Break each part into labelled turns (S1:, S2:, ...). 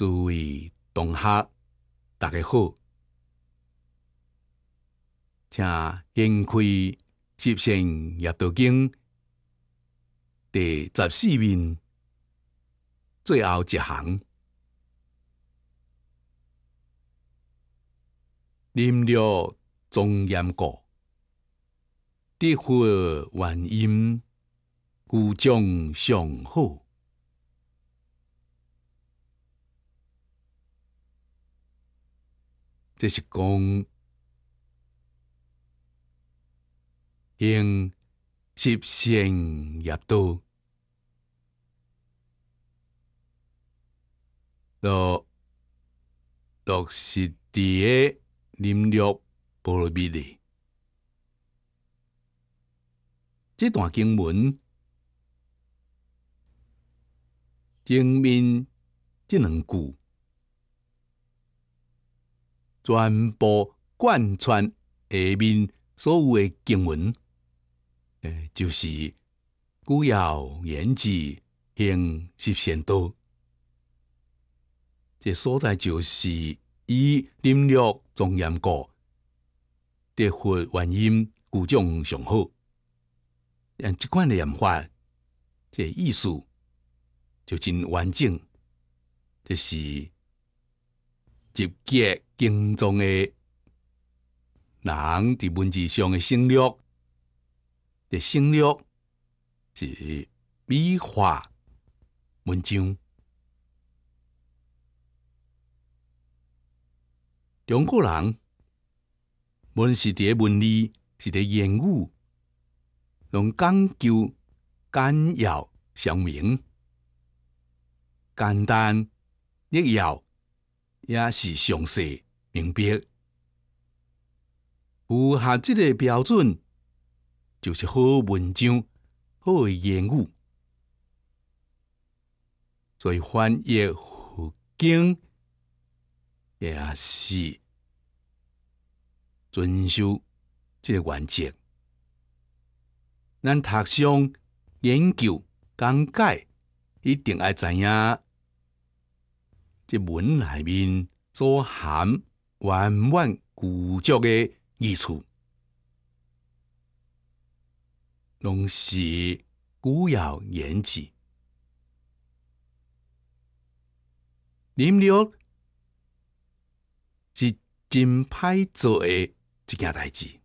S1: 诸位同学，大家好，请翻开《习性业道经》第十四面，最后一行，临了庄严过，得火万因故将上好。这是讲，应十善业道，落落实在印度波罗密里。这段经文，前面这两句。全部贯穿下面所有的经文，诶，就是古要言之，应是先多。这所在就是以领略庄严故，得获原因故种上好。但即款的演化，这艺术就真完整，这是集结。经中的人伫文字上的省略，这省略是美化文章。中国人文是诶文字，是诶言语，拢讲究简要、鲜明、简单，亦要也是详细。明白，符合这个标准就是好文章、好言语，所以翻译佛经也是遵守这个原则。咱读、诵、研究、讲解，一定爱知影这文里面所含。圆满具足诶意思，拢是古要言之。啉料是真歹做诶一件代志，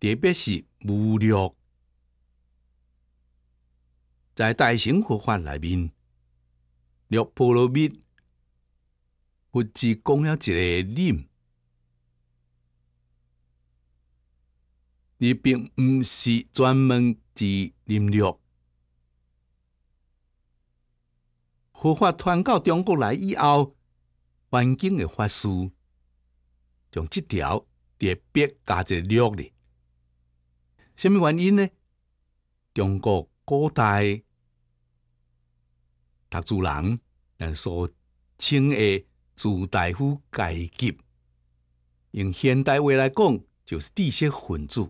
S1: 特别是无聊。在大型佛法内面，若波罗蜜。佛只讲了一个念，你并毋是专门只念六。佛法传到中国来以后，环境嘅发师将即条特别加者六哩。虾米原因呢？中国古代读书人，所称诶。朱大夫阶级，用现代话来讲，就是知识分子。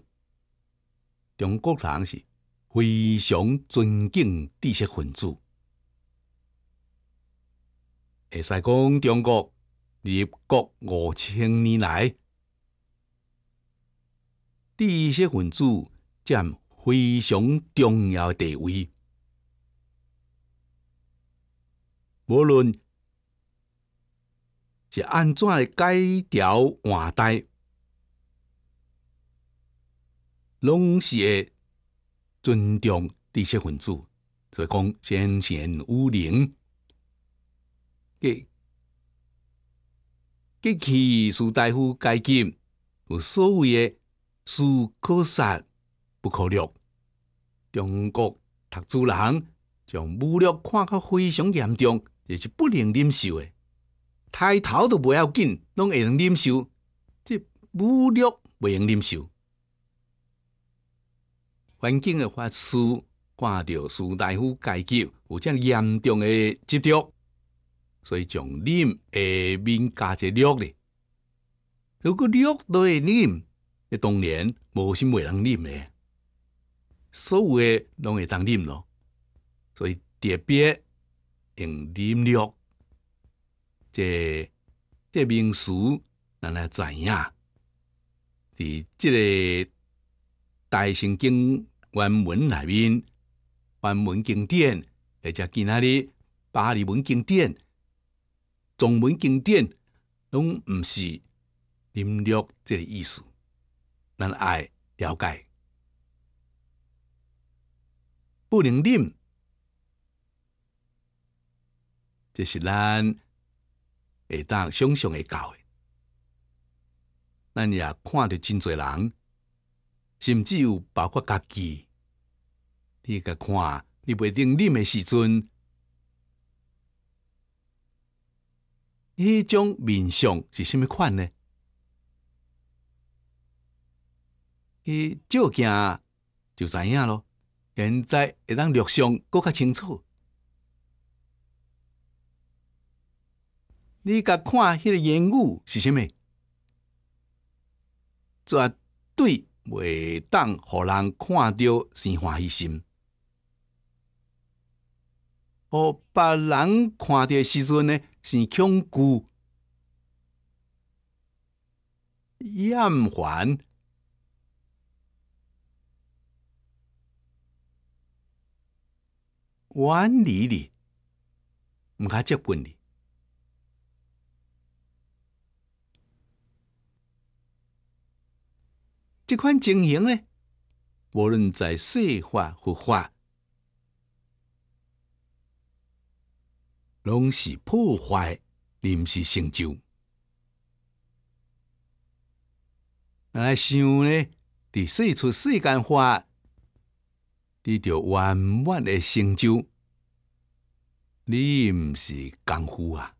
S1: 中国人是非常尊敬知识分子。会使讲中国立国五千年来，知识分子占非常重要地位。无论是安怎诶解条换代，拢是尊重知识分子，所以讲先贤有灵，给给起士大夫改进，有所谓诶士可杀不可辱”。中国读书人将侮辱看个非常严重，也是不能忍受诶。抬头都不要紧，拢会能忍受；即侮辱袂用忍受。环境的发师看到苏大夫解决有这严重的接触，所以将忍下面加一辱咧。如果辱都会忍，那当然无心未通忍的，所有的拢会当忍咯，所以特别用忍辱。这这名词，咱来知影。伫即个大圣经、原文内面，梵文经典，或者今仔日巴利文经典、中文经典，拢毋是领略个意思。咱爱了解，不能念，这是咱。会当想象会到的，咱也看着真侪人，甚至有包括家己，你甲看，你袂定恁的时阵，迄种面相是甚物款呢？你照镜就知影咯，现在会当录像，更较清楚。你甲看迄个言语是啥物？绝对袂当互人看到是欢喜心，互别人看到时阵呢是恐惧、厌烦、远离你，毋敢接近你。这款情形呢，无论在细化或化，拢是破坏，你毋是成就。来想呢，伫四出世间化，你著圆满的成就，你毋是功夫啊，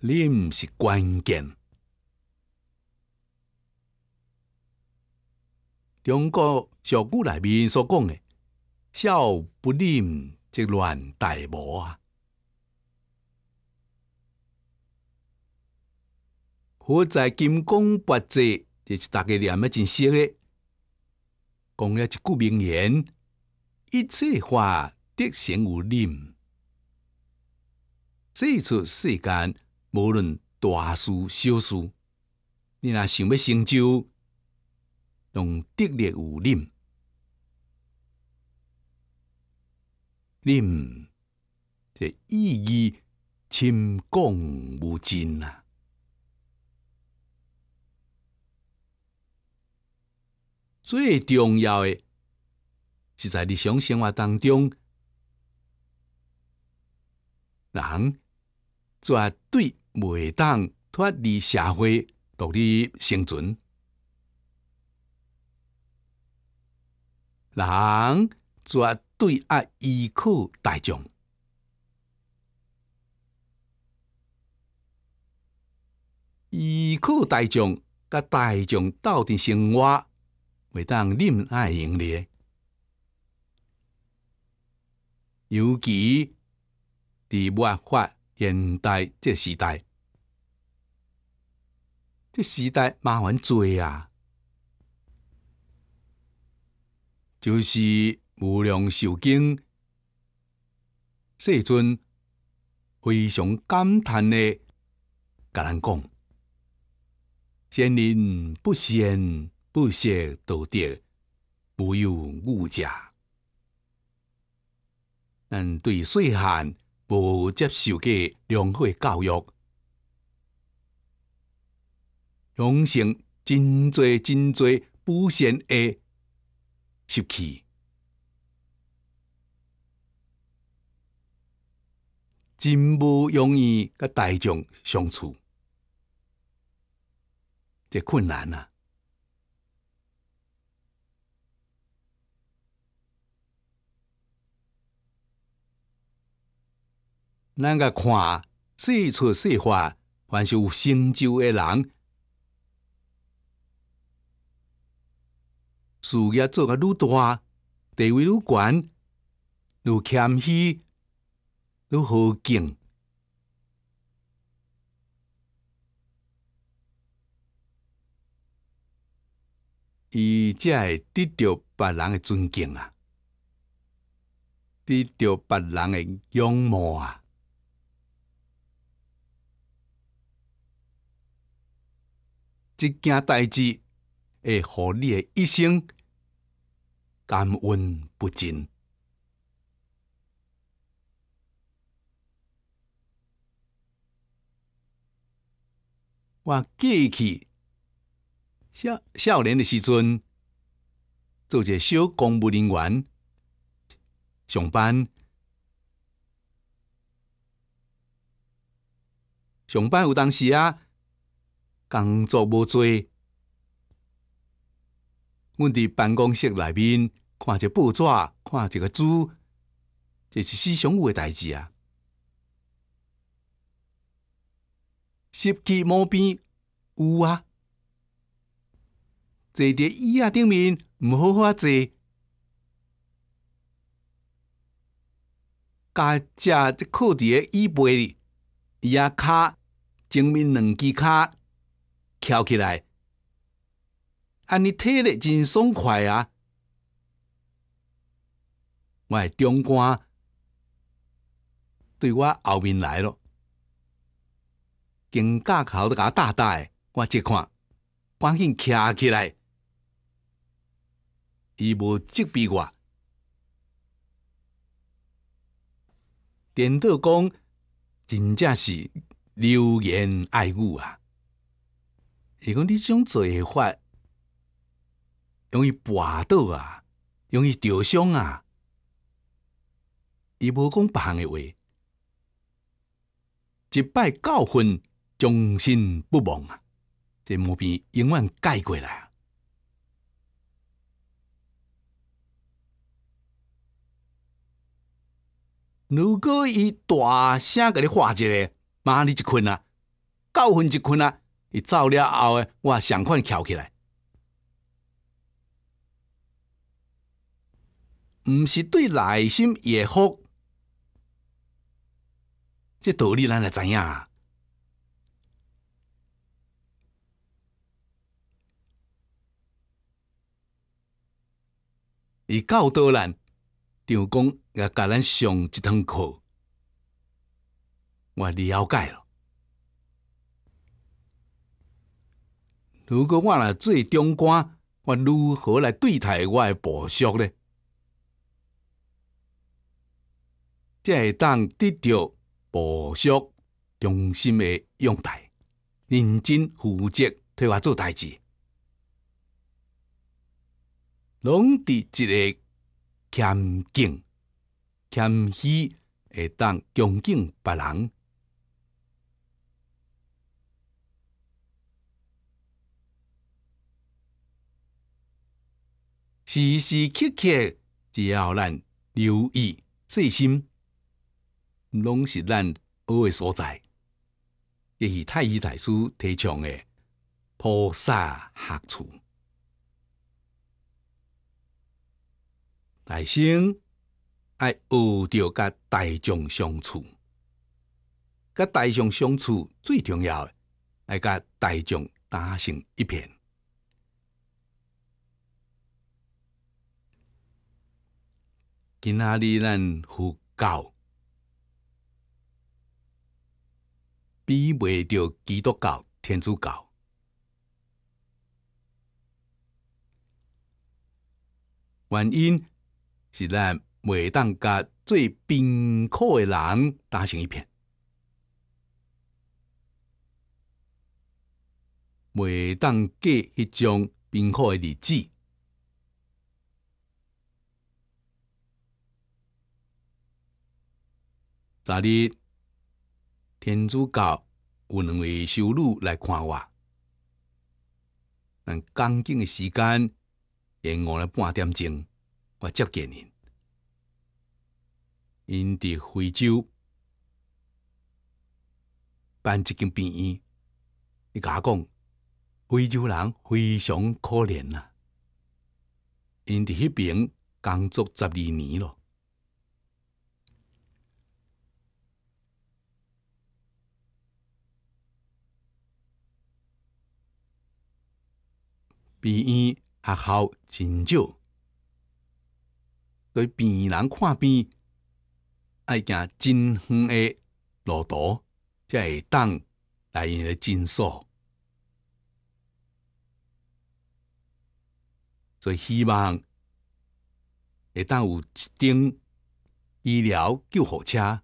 S1: 你毋是关键。中国俗语内面所讲的“孝不忍即乱大谋”啊，佛在金刚八戒就是大家念的真熟的，讲了一句名言：“一切话得先有忍。”这一出世间无论大事小事，你若想要成就。用得力有练，练这意义深广无尽啊！最重要的是在日常生活当中，人绝对袂当脱离社会独立生存。人绝对爱依靠大众，依靠大众，甲大众斗阵生活，袂当恁爱用咧。尤其伫文发现代即时代，即时代麻烦侪啊！就是无量寿经，世尊非常感叹的，甲咱讲：，先人不贤，不学道德，不有物价。咱对，细汉无接受过良好教育，养成真多真多不贤诶。气，真无容易甲大众相处，这困难啊！咱个看说出说话，凡是有成就诶人？事业做得愈大，地位愈高，愈谦虚，愈好敬，伊才会得到别人的尊敬啊，得到别人的仰慕啊，即件代志。会互你诶一生感恩不尽。我过去少少年诶时阵，做一个小公务人员上班，上班有当时啊，工作无多。阮伫办公室内面，看一个报纸，看一个书，这是思想有诶代志啊。湿气毛病有啊，坐伫椅仔顶面，毋好好坐，家遮靠伫诶椅背哩，伊啊骹正面两支骹翘起来。安尼体力真爽快啊！我诶，长官，对我后面来了，肩都甲我搭大大，我一看，赶紧徛起来，伊无责备我。点到讲，真正是流言爱恶啊！伊讲你种做法。容易摔倒啊，容易受伤啊。伊无讲别行的话，一摆教训，终身不忘啊。这毛病永远改过来啊。如果伊大声甲你喊一下，骂你一困啊，教训一困啊，伊走了后诶，我相款翘起来。毋是对内心也好，这道理咱来影啊。伊教导咱，长讲也教咱上一堂课，我了解了。如果我来做长官，我如何来对待我的部属呢？才会当得到报酬，中心诶用戴，认真负责，替我做代志。拢伫一个谦敬、谦虚，会当恭敬别人。时时刻刻，只要咱留意细心。拢是咱学诶所在，即是太医大师提倡诶菩萨学处。大生爱学着甲大众相处，甲大众相处最重要诶，爱甲大众打成一片。今仔日咱佛教。比袂到基督教、天主教，原因是咱袂当甲最贫苦诶人打成一片，袂当过迄种贫苦诶日子，昨日天主教有两位修女来看我，但刚进的时间延误了半点钟，我接见您。因伫非洲办一间病院，伊甲讲，非洲人非常可怜啊。因伫迄边工作十二年了。病院学校真少，对病人看病爱行真远的路途，才会当来因诶诊所。所以希望会当有一辆医疗救护车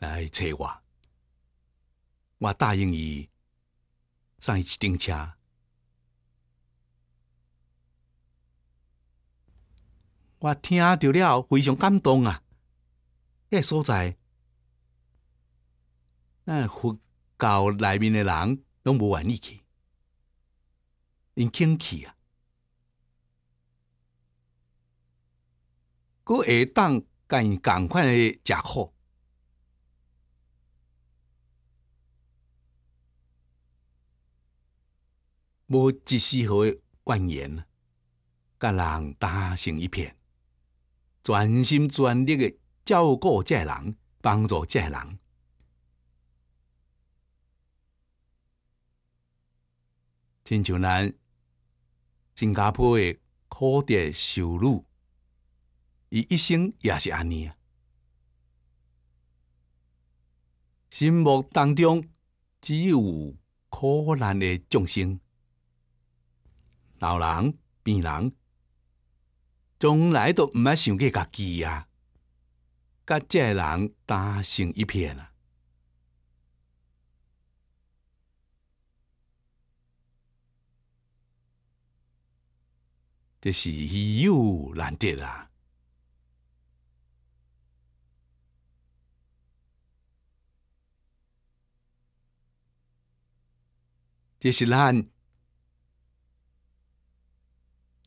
S1: 来找我，我答应伊。上一顶车，我听到了非常感动啊！迄个所在，那佛教内面的人拢无愿意去，因轻气啊，阁下当因共款的食好。无一丝毫诶，怨言，甲人打成一片，全心全力诶照顾家人，帮助家人，亲像咱新加坡诶，苦爹修路，伊一生也是安尼啊。心目当中只有苦难诶众生。老人、病人，从来都毋爱想过家己啊，甲即个人打成一片啊，这是稀有难得啊，这是咱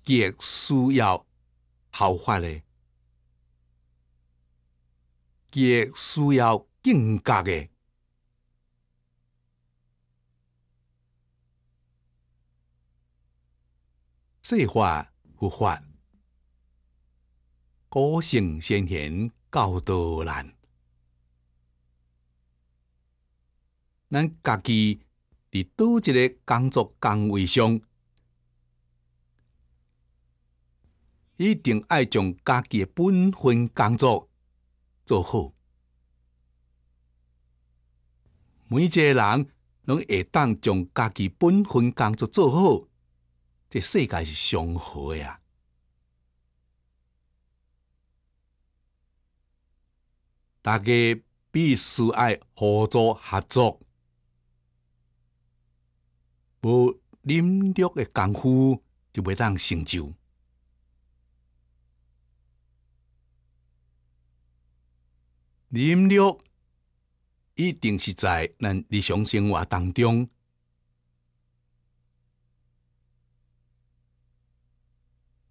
S1: 佮需要好法的，佮需要更加的。细化不换。个性先行，教导难，咱家己伫倒一个工作岗位上。一定爱将家己的本分工作做好。每一个人拢会当将家己本分工作做好，这世界是上好啊！大家必须爱合作合作，无领导的功夫就袂当成就。啉耐一定是在咱日常生活当中，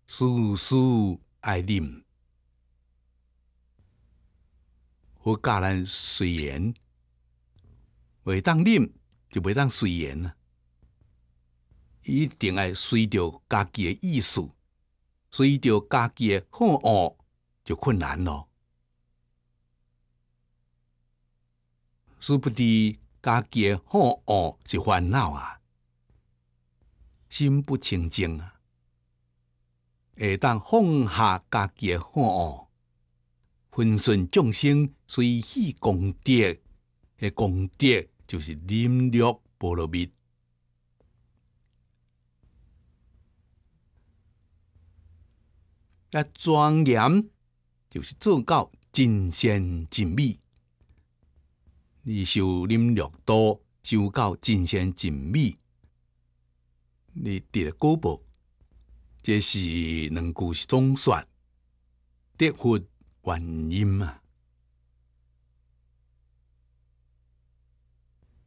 S1: 事事爱啉，或教咱随缘，袂当啉就袂当随缘啊！一定爱随着家己诶意思，随着家己诶好恶，就困难咯。殊不敌，家己好恶是烦恼啊，心不清净啊。下当放下家己好恶，分顺众生，随喜功德。诶，功德就是忍辱波罗蜜。啊，庄严就是做到尽善尽美，你修念六多，修到精深精美，你得果报，这是能够总说得福原因嘛？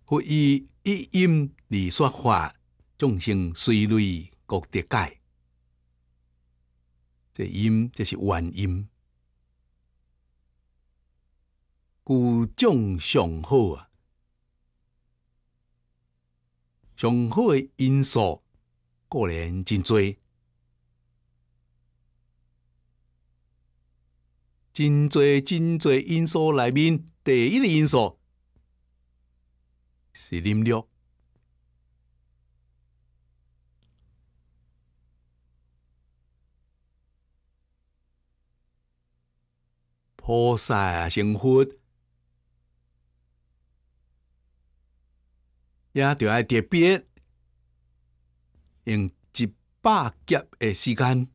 S1: 佛以一音而说法，众生随类各得解，这因这是原因。故种上好啊，上好诶因素，固然真侪，真侪真侪因素内面，第一个因素是啉料，菩萨也着爱特别用一百劫的时间，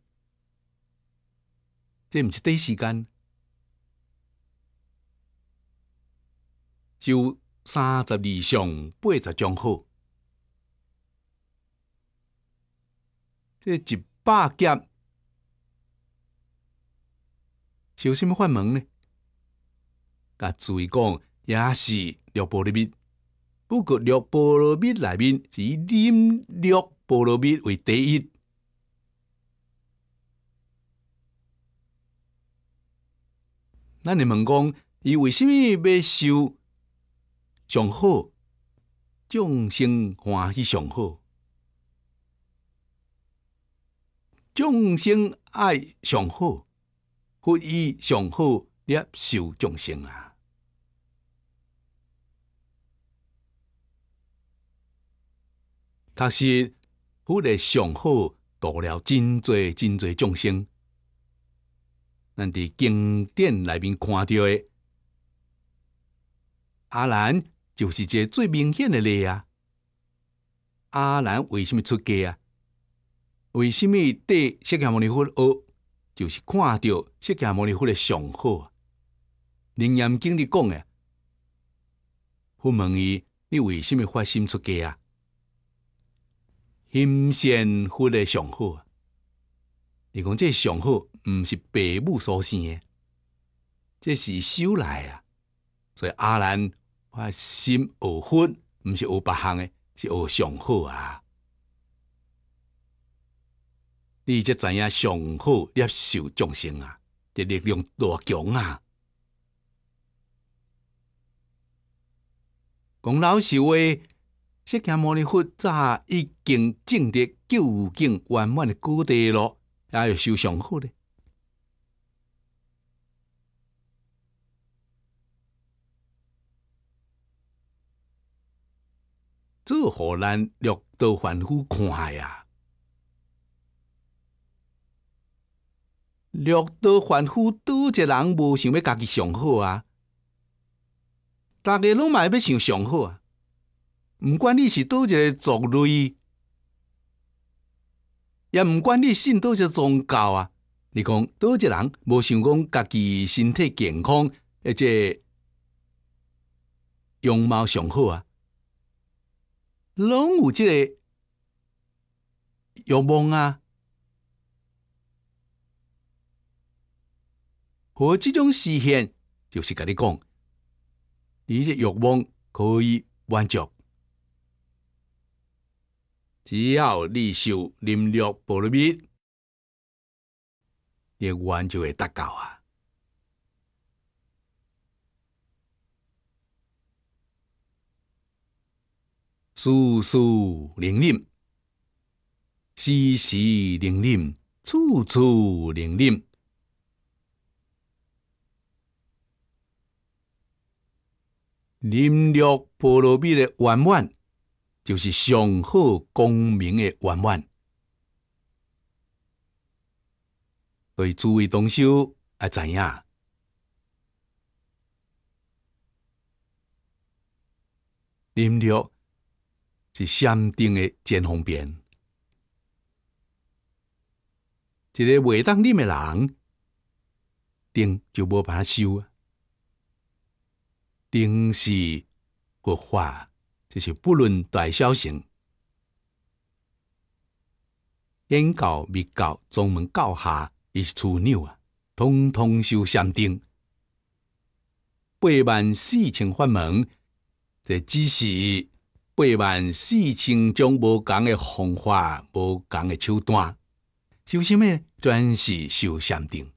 S1: 这毋是短时间，就三十二上八十种好。这一百劫修甚么法门呢？甲注意讲也是六百里面。不过六波罗蜜内面是以念六波罗蜜为第一。那你们讲，伊为什么要修上好？众生欢喜上好，众生爱上好，所以上好要受众生啊。确实，佛的上好度了真多真多众生。咱伫经典内面看到的阿兰，就是一个最明显的例啊。阿兰为什么出家啊？为什么对释迦牟尼佛学，就是看到释迦牟尼佛的上好。灵岩经理讲的，我问伊：你为什么发心出家啊？心善福的上好啊！你讲这上好，毋是父母所生的，这是修来啊。所以阿兰，我心学佛，毋是学别项的，是学上好啊。你才知影上好接受众生啊，这力量多强啊！讲老实话。即件魔力复早已经种得究竟圆满的果地了，抑要修上好咧？这何咱六道凡夫看呀？六道凡夫多一人无想要家己上好啊，大家拢嘛要想上好啊。唔管你是倒一个族类，也毋管你信倒一个宗教啊，你讲倒一个人无想讲家己身体健康，而且容貌上好啊，拢有即个欲望啊。我即种实现就是甲你讲，你这欲望可以满足。只要你想忍辱菠萝蜜，一完就会达到啊！时时能忍，时时能忍，处处能忍，忍辱菠萝蜜的圆满。就是上好光明的圆满，所以诸位同修啊，知影，念着是禅定的见方便，一个袂当念的人，定就无把它修啊，定是佛化。这是不论大小型，严教、密教、宗门、教下，一处纽啊，通通修禅定。八万四千法门，这只是八万四千种无讲的方法、无讲的手段。修什么？专是修禅定。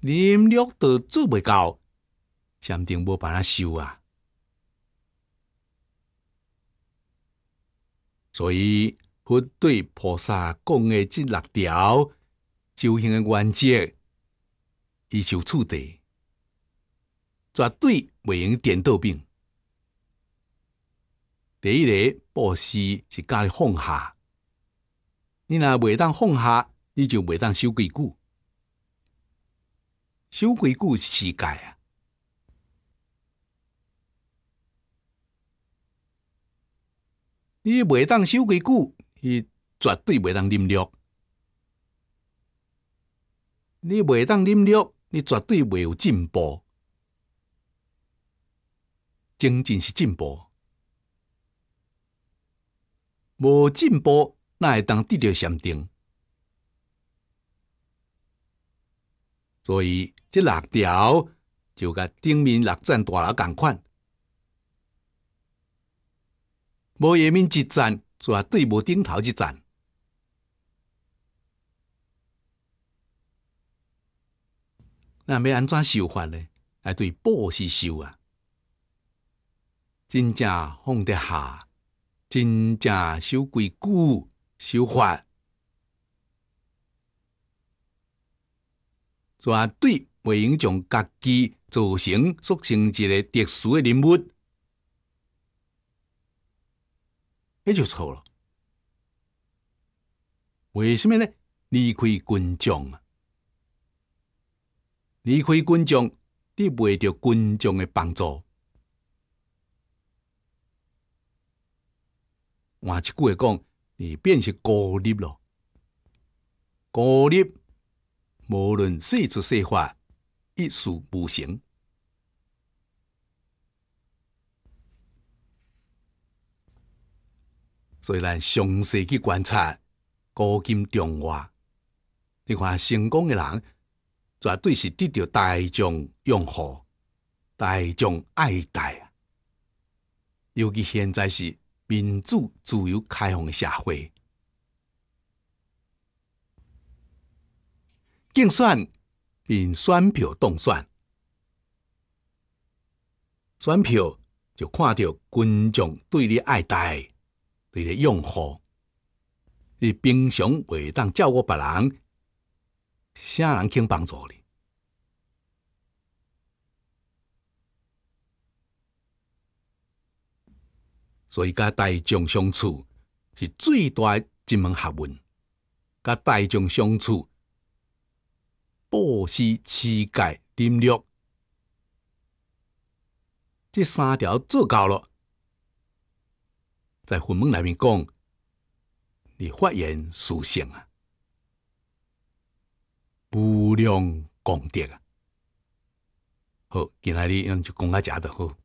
S1: 能力都做不到。禅定无办法修啊！所以佛对菩萨讲的这六条修行的原则，伊就处得绝对袂用颠倒病。第一个布施是家己放下，你若袂当放下，你就袂当修几句。修几句是世界啊！你袂当修几矩，伊绝对袂当领悟；你袂当领悟，你绝对袂有进步。精进是进步，无进步那会当得到限定。所以即六条就甲顶面六层大楼同款。无下面一站，绝对无顶头一站。那要安怎修法呢？来对布施修啊，真正放得下，真正修规矩修法，绝对，袂用将家己造成塑成一个特殊的人物。那就错了。为什么呢？离开军将啊，离开军将，你未到军将的帮助。换一句话讲，你便是孤立了。孤立，无论说这说话，一事无成。所以咱详细去观察，古今中外，你看成功诶人，绝对是得到大众拥护、大众爱戴啊。尤其现在是民主、自由、开放诶社会，竞选用选票当选，选票就看到群众对你爱戴。对个用户，伊平常袂当照顾别人，啥人肯帮助你？所以，甲大众相处是最大一门学问。甲大众相处，布施、世界，忍辱，这三条做够了。在佛门内面讲，你发言殊胜啊，无量功德啊，好，今仔日咱就讲到遮著好。